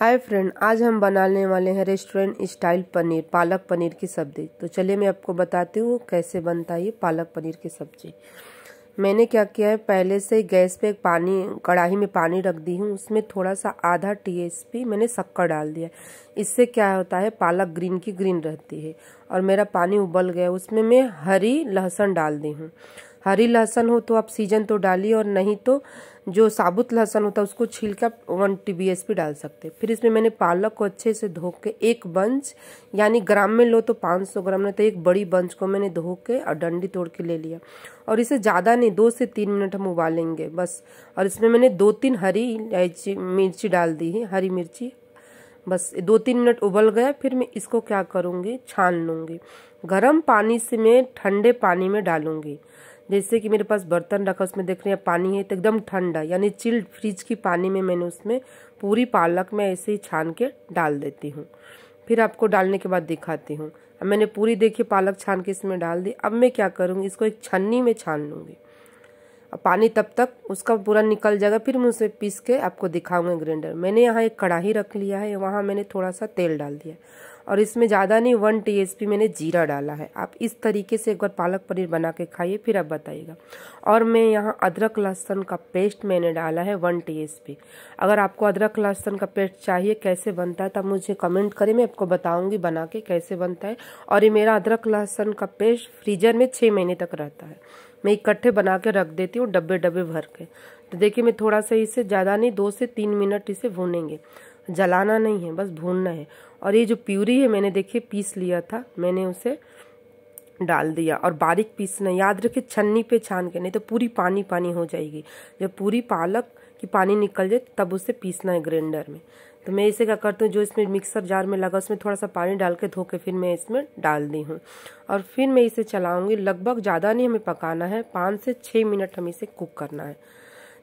hi friend आज हम बनाने वाले हैं रेस्टोरेंट स्टाइल पनीर पालक पनीर की सब्जी तो चलिए मैं आपको बताती हूँ कैसे बनता है ये पालक पनीर की सब्जी मैंने क्या किया है पहले से गैस पे पानी कढ़ाई में पानी रख दी हूँ उसमें थोड़ा सा आधा टीएसपी मैंने शक्कर डाल दिया इससे क्या होता है पालक ग्रीन की ग्रीन रहती है और मेरा पानी उबल गया उसमें मैं हरी लहसुन डाल दी हूँ हरी लहसन हो तो आप सीजन तो डालिए और नहीं तो जो साबुत लहसन होता है उसको छील का one T B S P डाल सकते फिर इसमें मैंने पालक को अच्छे से धो के एक बंच यानी ग्राम में लो तो 500 ग्राम में तो एक बड़ी बंच को मैंने धो के और डंडी तोड़ के ले लिया और इसे ज़्यादा नहीं दो से तीन मिनट हम उबालेंगे बस और इसमें मैंने दो तीन हरी इलायची मिर्ची डाल दी है हरी मिर्ची बस दो तीन मिनट उबल गया फिर मैं इसको क्या करूँगी छान लूँगी गर्म पानी से मैं ठंडे पानी में डालूँगी जैसे कि मेरे पास बर्तन रखा उसमें देख रहे हैं पानी है तो एकदम ठंडा यानी चिल्ड फ्रिज की पानी में मैंने उसमें पूरी पालक में ऐसे ही छान के डाल देती हूँ फिर आपको डालने के बाद दिखाती हूँ अब मैंने पूरी देखिए पालक छान के इसमें डाल दी अब मैं क्या करूँगी इसको एक छन्नी में छान लूँगी पानी तब तक उसका पूरा निकल जाएगा फिर मैं उसे पीस के आपको दिखाऊंगा ग्राइंडर मैंने यहाँ एक कढ़ाई रख लिया है वहाँ मैंने थोड़ा सा तेल डाल दिया और इसमें ज़्यादा नहीं वन टीएसपी मैंने जीरा डाला है आप इस तरीके से एक बार पालक पनीर बना के खाइए फिर आप बताइएगा और मैं यहाँ अदरक लहसुन का पेस्ट मैंने डाला है वन टीएसपी अगर आपको अदरक लहसुन का पेस्ट चाहिए कैसे बनता है तब तो मुझे कमेंट करें मैं आपको बताऊँगी बना के कैसे बनता है और ये मेरा अदरक लहसुन का पेस्ट फ्रीजर में छः महीने तक रहता है मैं इकट्ठे बना के रख देती हूँ डब्बे डब्बे भर के तो देखिए मैं थोड़ा सा इसे ज़्यादा नहीं दो से तीन मिनट इसे भूनेंगे जलाना नहीं है बस भूनना है और ये जो प्यूरी है मैंने देखिए पीस लिया था मैंने उसे डाल दिया और बारीक पीसना याद रखे छन्नी पे छान के नहीं तो पूरी पानी पानी हो जाएगी जब पूरी पालक की पानी निकल जाए तब उसे पीसना है ग्राइंडर में तो मैं इसे क्या करती हूँ जो इसमें मिक्सर जार में लगा उसमें थोड़ा सा पानी डाल के धो के फिर मैं इसमें डाल दी हूँ और फिर मैं इसे चलाऊँगी लगभग ज़्यादा नहीं हमें पकाना है पाँच से छः मिनट हम इसे कुक करना है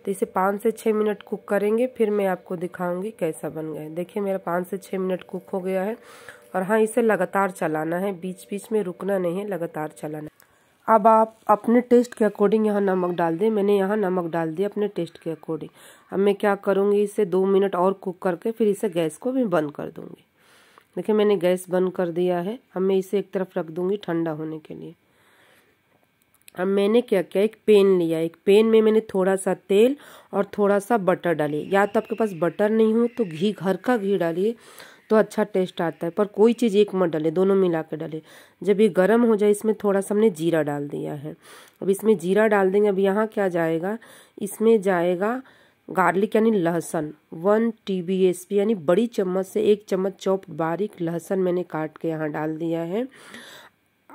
तो इसे पाँच से छः मिनट कुक करेंगे फिर मैं आपको दिखाऊंगी कैसा बन गया देखिए मेरा पाँच से छः मिनट कुक हो गया है और हाँ इसे लगातार चलाना है बीच बीच में रुकना नहीं है लगातार चलाना है अब आप अपने टेस्ट के अकॉर्डिंग यहाँ नमक डाल दें मैंने यहाँ नमक डाल दिया अपने टेस्ट के अकॉर्डिंग अब मैं क्या करूँगी इसे दो मिनट और कुक करके फिर इसे गैस को भी बंद कर दूँगी देखिए मैंने गैस बंद कर दिया है अब मैं इसे एक तरफ रख दूँगी ठंडा होने के लिए अब मैंने क्या किया एक पेन लिया एक पेन में मैंने थोड़ा सा तेल और थोड़ा सा बटर डाली या तो आपके पास बटर नहीं हो तो घी घर का घी डालिए तो अच्छा टेस्ट आता है पर कोई चीज़ एक मत डाले दोनों मिला के डाले जब ये गर्म हो जाए इसमें थोड़ा सा हमने जीरा डाल दिया है अब इसमें जीरा डाल देंगे अब यहाँ क्या जाएगा इसमें जाएगा गार्लिक यानी लहसुन one T B S P यानी बड़ी चम्मच से एक चम्मच चौप बारीक लहसुन मैंने काट के यहाँ डाल दिया है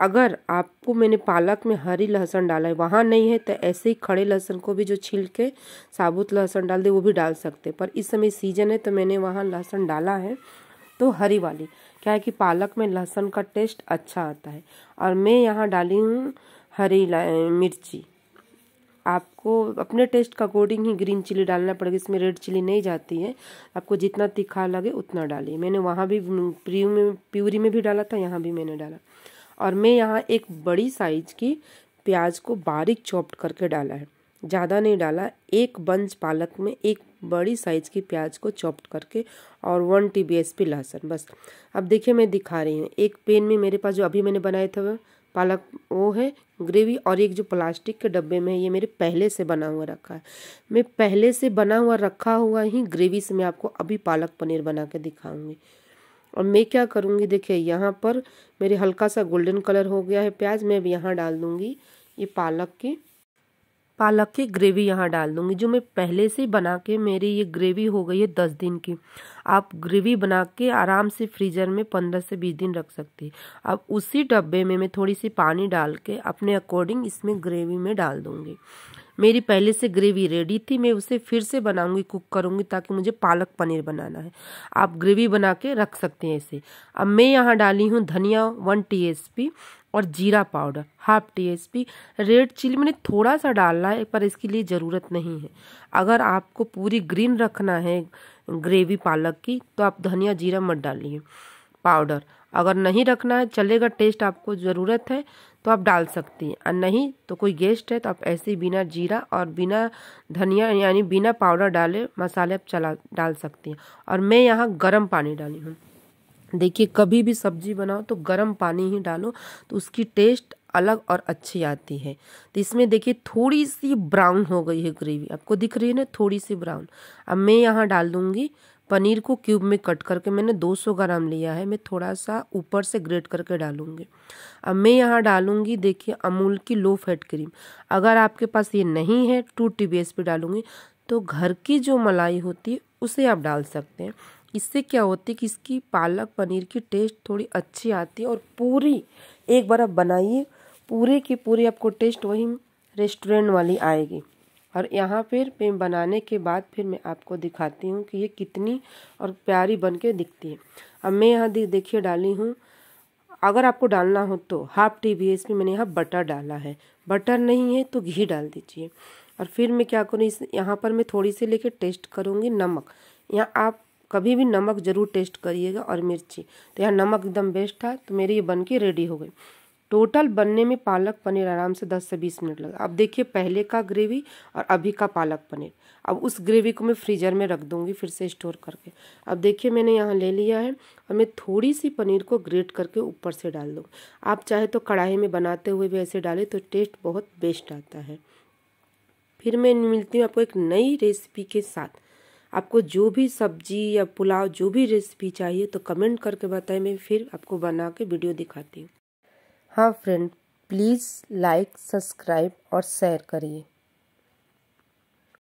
अगर आपको मैंने पालक में हरी लहसुन डाला है वहाँ नहीं है तो ऐसे ही खड़े लहसुन को भी जो छील के साबुत लहसुन डाल दे वो भी डाल सकते पर इस समय सीजन है तो मैंने वहाँ लहसुन डाला है तो हरी वाली क्या है कि पालक में लहसुन का टेस्ट अच्छा आता है और मैं यहाँ डाली हूँ हरी मिर्ची आपको अपने टेस्ट का अकॉर्डिंग ही ग्रीन चिली डालना पड़ेगा इसमें रेड चिली नहीं जाती है आपको जितना तीखा लगे उतना डालिए मैंने वहाँ भी प्री में प्यूरी में भी डाला था यहाँ भी मैंने डाला और मैं यहाँ एक बड़ी साइज की प्याज को बारीक चॉप्ड करके डाला है ज़्यादा नहीं डाला एक बंज पालक में एक बड़ी साइज की प्याज को चॉप्ड करके और one T B S P लहसुन बस अब देखिए मैं दिखा रही हूँ एक पेन में मेरे पास जो अभी मैंने बनाए थे पालक वो है ग्रेवी और एक जो प्लास्टिक के डब्बे में है ये मेरे पहले से बना हुआ रखा है मैं पहले से बना हुआ रखा हुआ ही ग्रेवी से मैं आपको अभी पालक पनीर बना के दिखाऊँगी और मैं क्या करूँगी देखिए यहाँ पर मेरे हल्का सा गोल्डन कलर हो गया है प्याज मैं अब यहाँ डाल दूँगी ये पालक की पालक की ग्रेवी यहाँ डाल दूँगी जो मैं पहले से बना के मेरी ये ग्रेवी हो गई है दस दिन की आप ग्रेवी बना के आराम से फ्रीजर में पंद्रह से बीस दिन रख सकती अब उसी डब्बे में मैं थोड़ी सी पानी डाल के अपने अकॉर्डिंग इसमें ग्रेवी में डाल दूँगी मेरी पहले से ग्रेवी रेडी थी मैं उसे फिर से बनाऊंगी कुक करूंगी ताकि मुझे पालक पनीर बनाना है आप ग्रेवी बना के रख सकते हैं इसे अब मैं यहाँ डाली हूँ धनिया वन टी और जीरा powder half T S P red chilli मैंने थोड़ा सा डालना है पर इसके लिए ज़रूरत नहीं है अगर आपको पूरी ग्रीन रखना है ग्रेवी पालक की तो आप धनिया जीरा मत डालिए पाउडर अगर नहीं रखना है चलेगा टेस्ट आपको ज़रूरत है तो आप डाल सकती हैं और नहीं तो कोई गेस्ट है तो आप ऐसे ही बिना जीरा और बिना धनिया यानी बिना पाउडर डाले मसाले आप चला डाल सकती हैं और मैं यहाँ गर्म पानी डाली हूँ देखिए कभी भी सब्जी बनाओ तो गर्म पानी ही डालो तो उसकी टेस्ट अलग और अच्छी आती है तो इसमें देखिए थोड़ी सी ब्राउन हो गई है ग्रेवी आपको दिख रही है ना थोड़ी सी ब्राउन अब मैं यहाँ डाल दूँगी पनीर को क्यूब में कट करके मैंने 200 ग्राम लिया है मैं थोड़ा सा ऊपर से ग्रेट करके डालूँगी अब मैं यहाँ डालूंगी देखिए अमूल की लो फैट क्रीम अगर आपके पास ये नहीं है two T B S P डालूँगी तो घर की जो मलाई होती है उसे आप डाल सकते हैं इससे क्या होती है कि इसकी पालक पनीर की टेस्ट थोड़ी अच्छी आती है और पूरी एक बार आप बनाइए पूरे की पूरी आपको टेस्ट वही रेस्टोरेंट वाली आएगी और यहाँ फिर मैं बनाने के बाद फिर मैं आपको दिखाती हूँ कि ये कितनी और प्यारी बन के दिखती है अब मैं यहाँ देखिए डाली हूँ अगर आपको डालना हो तो हाफ टी बी इसमें मैंने यहाँ बटर डाला है बटर नहीं है तो घी डाल दीजिए और फिर मैं क्या करूँ इस यहाँ पर मैं थोड़ी सी लेके टेस्ट करूँगी नमक यहाँ आप कभी भी नमक ज़रूर टेस्ट करिएगा और मिर्ची तो यहाँ नमक एकदम बेस्ट था तो मेरी ये बन के रेडी हो गई टोटल बनने में पालक पनीर आराम से 10 से 20 मिनट लगा अब देखिए पहले का ग्रेवी और अभी का पालक पनीर अब उस ग्रेवी को मैं फ्रीजर में रख दूँगी फिर से स्टोर करके अब देखिए मैंने यहाँ ले लिया है और मैं थोड़ी सी पनीर को ग्रेट करके ऊपर से डाल दूँ आप चाहे तो कढ़ाई में बनाते हुए भी ऐसे डालें तो टेस्ट बहुत बेस्ट आता है फिर मैं मिलती हूँ आपको एक नई रेसिपी के साथ आपको जो भी सब्जी या पुलाव जो भी रेसिपी चाहिए तो कमेंट करके बताएं मैं फिर आपको बना के वीडियो दिखाती हूँ हाँ फ्रेंड प्लीज़ लाइक सब्सक्राइब और शेयर करिए